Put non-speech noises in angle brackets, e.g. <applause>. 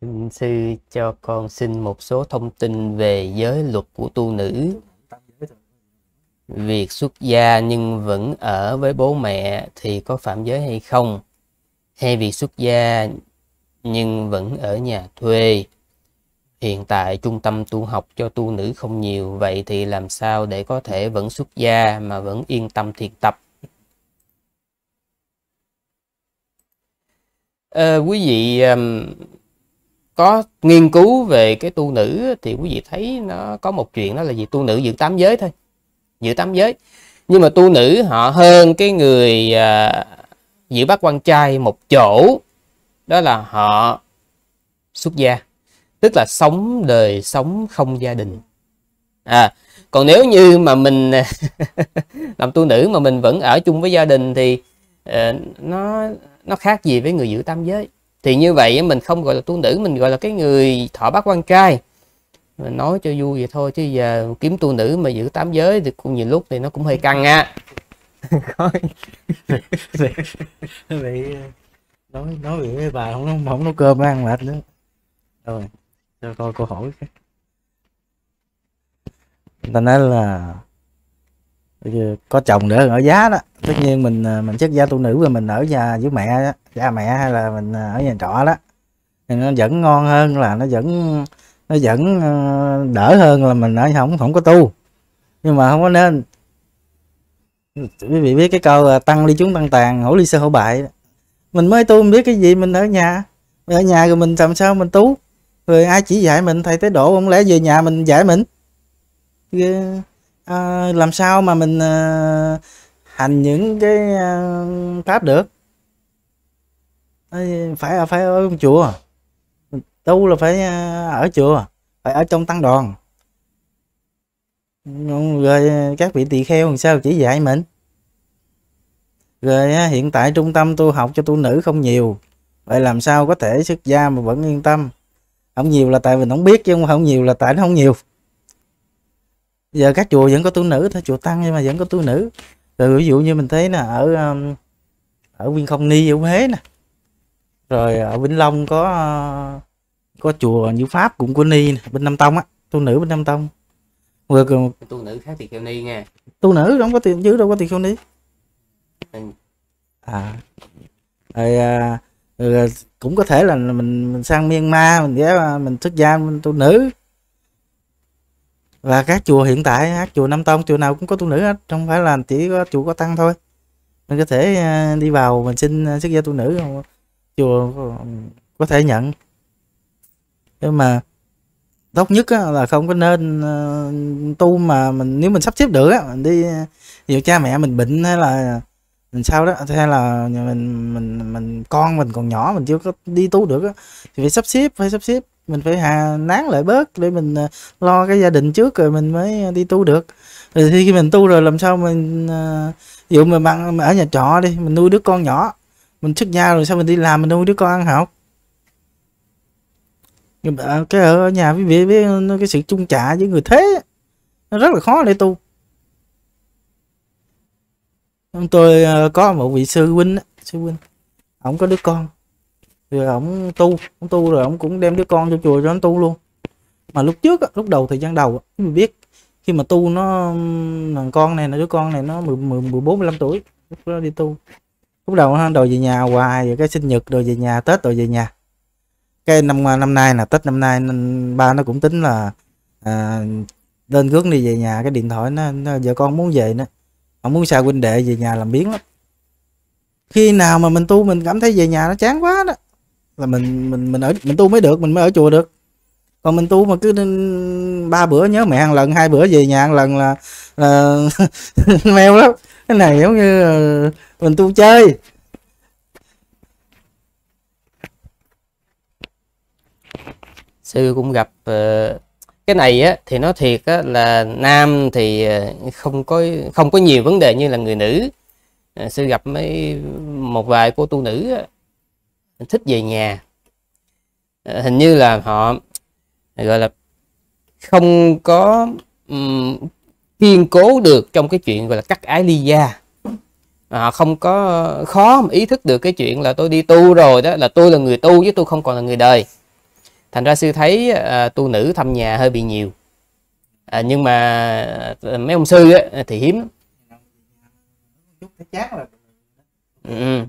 Xin sư cho con xin một số thông tin về giới luật của tu nữ. Việc xuất gia nhưng vẫn ở với bố mẹ thì có phạm giới hay không? Hay việc xuất gia nhưng vẫn ở nhà thuê? Hiện tại trung tâm tu học cho tu nữ không nhiều, vậy thì làm sao để có thể vẫn xuất gia mà vẫn yên tâm thiền tập? À, quý vị um, có nghiên cứu về cái tu nữ thì quý vị thấy nó có một chuyện đó là gì tu nữ giữ tám giới thôi giữ tám giới nhưng mà tu nữ họ hơn cái người à, giữ bát quan trai một chỗ đó là họ xuất gia tức là sống đời sống không gia đình à còn nếu như mà mình à, <laughs> làm tu nữ mà mình vẫn ở chung với gia đình thì uh, nó nó khác gì với người giữ tam giới thì như vậy mình không gọi là tu nữ mình gọi là cái người thọ bát quan trai mình nói cho vui vậy thôi chứ giờ kiếm tu nữ mà giữ tám giới thì cũng nhiều lúc thì nó cũng hơi căng <laughs> nha bị nói nói với bà không không nấu cơm ăn mệt nữa rồi cho coi câu hỏi khác ta nói là có chồng nữa ở giá đó tất nhiên mình à, mình chất gia tu nữ là mình ở nhà với mẹ cha mẹ hay là mình à, ở nhà trọ đó thì nó vẫn ngon hơn là nó vẫn nó vẫn à, đỡ hơn là mình ở không không có tu nhưng mà không có nên quý vị biết cái câu tăng ly chúng tăng tàn hổ ly sơ hổ bại mình mới tu mình biết cái gì mình ở nhà ở nhà rồi mình làm sao mình tu rồi ai chỉ dạy mình thầy tế độ không lẽ về nhà mình dạy mình yeah à, làm sao mà mình à, hành những cái à, pháp được phải phải ở chùa tu là phải à, ở chùa phải ở trong tăng đoàn rồi các vị tỳ kheo làm sao chỉ dạy mình rồi hiện tại trung tâm tu học cho tu nữ không nhiều vậy làm sao có thể xuất gia mà vẫn yên tâm không nhiều là tại mình không biết chứ không nhiều là tại nó không nhiều giờ các chùa vẫn có tu nữ thôi chùa tăng nhưng mà vẫn có tu nữ rồi ví dụ như mình thấy là ở um, ở viên không ni ở huế nè rồi ở vĩnh long có uh, có chùa như pháp cũng của ni nè, bên nam tông á tu nữ bên nam tông vừa tu nữ khác thì kêu ni nghe. tu nữ không có tiền chứ đâu có tiền không ni ừ. à rồi, à, rồi cũng có thể là mình mình sang myanmar mình ghé à, mình xuất gia mình tu nữ và các chùa hiện tại các chùa nam tông chùa nào cũng có tu nữ hết không phải là chỉ có chùa có tăng thôi mình có thể à, đi vào mình xin à, xuất gia tu nữ chùa có thể nhận nhưng mà tốt nhất là không có nên à, tu mà mình nếu mình sắp xếp được mình đi nhiều cha mẹ mình bệnh hay là mình sao đó hay là mình mình mình con mình còn nhỏ mình chưa có đi tu được thì phải sắp xếp phải sắp xếp mình phải hà nán lại bớt để mình à, lo cái gia đình trước rồi mình mới à, đi tu được rồi khi mình tu rồi làm sao mình à, ví dụ mình bằng ở nhà trọ đi mình nuôi đứa con nhỏ mình xuất gia rồi sao mình đi làm mình nuôi đứa con ăn học cái ở nhà với vị với cái sự chung trả với người thế nó rất là khó để tu tôi có một vị sư huynh sư huynh ổng có đứa con rồi ổng tu ông tu rồi ổng cũng đem đứa con cho chùa cho nó tu luôn mà lúc trước lúc đầu thời gian đầu mình biết khi mà tu nó thằng con này là đứa con này nó 14 15 tuổi lúc đó đi tu lúc đầu nó đòi về nhà hoài rồi cái sinh nhật rồi về nhà tết rồi về nhà cái năm năm nay là tết năm nay ba nó cũng tính là à, lên gước đi về nhà cái điện thoại nó, nó vợ con muốn về nữa không muốn xa huynh đệ về nhà làm biến lắm khi nào mà mình tu mình cảm thấy về nhà nó chán quá đó là mình mình mình ở mình tu mới được mình mới ở chùa được còn mình tu mà cứ ba bữa nhớ mẹ ăn lần hai bữa về nhà ăn lần là là <laughs> mèo lắm cái này giống như mình tu chơi sư cũng gặp ờ, cái này á thì nó thiệt á là nam thì ờ, không có không có nhiều vấn đề như là người nữ ờ, sư gặp mấy một vài cô tu nữ á, thích về nhà ờ, hình như là họ gọi là không có um, kiên cố được trong cái chuyện gọi là cắt ái ly gia họ không có khó mà ý thức được cái chuyện là tôi đi tu rồi đó là tôi là người tu chứ tôi không còn là người đời thành ra sư thấy à, tu nữ thăm nhà hơi bị nhiều à, nhưng mà mấy ông sư á, thì hiếm ừ.